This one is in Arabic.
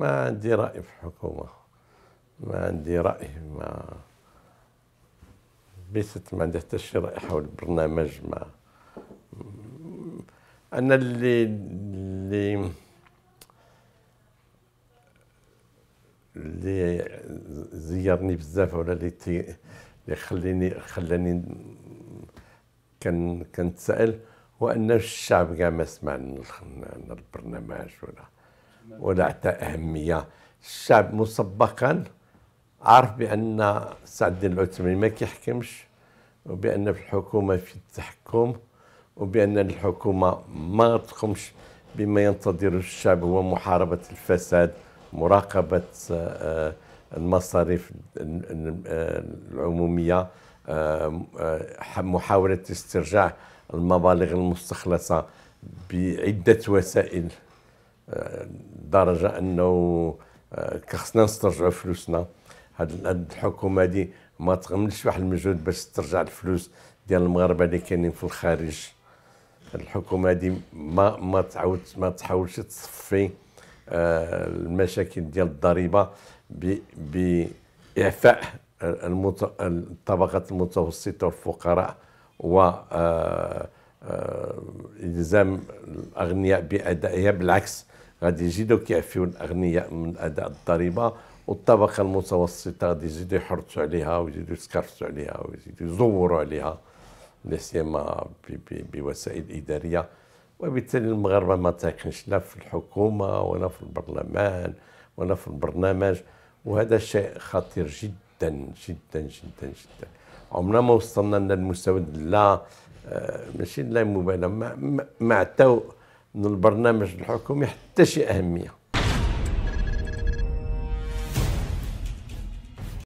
ما عندي رأي في الحكومة ما عندي رأي ما بيست ما عندي حتى شي رأي حول البرنامج ما أنا اللي اللي اللي زيرني بزاف ولا اللي تي اللي خليني خلاني كان كنتسائل هو ان الشعب كاع ما سمع عن البرنامج ولا ونعطى أهمية الشعب مسبقا عارف بأن سعد الدين العثماني ما كيحكمش وبأن في الحكومة في التحكم وبأن الحكومة ما تقومش بما ينتظره الشعب هو محاربة الفساد مراقبة آه، المصاريف العمومية آه، آه، محاولة استرجاع المبالغ المستخلصة بعدة وسائل لدرجه انه آه، كخصنا نسترجعوا فلوسنا هاد الحكومه دي ما تغملش واحد المجهود باش ترجع الفلوس ديال المغاربه اللي كاينين في الخارج الحكومه دي ما ما تعاود ما تحاولش تصفي آه، المشاكل ديال الضريبه باعفاء الطبقات المتوسطه والفقراء و آه، الزام الاغنياء بادائها بالعكس غادي يزيدوا كيعفيو الاغنياء من اداء الضريبه والطبقه المتوسطه غادي يزيدوا يحرصوا عليها ويزيدوا يسكرفسوا عليها ويزيدوا يزوروا عليها لا سيما بوسائل اداريه وبالتالي المغاربه ما تاكنش لا في الحكومه ولا في البرلمان ولا في البرنامج وهذا شيء خطير جدا جدا جدا جدا عمرنا ما وصلنا للمستوى لا آه، ماشي لا مبالغه ما, ما, ما من البرنامج الحكومي حتى شي اهميه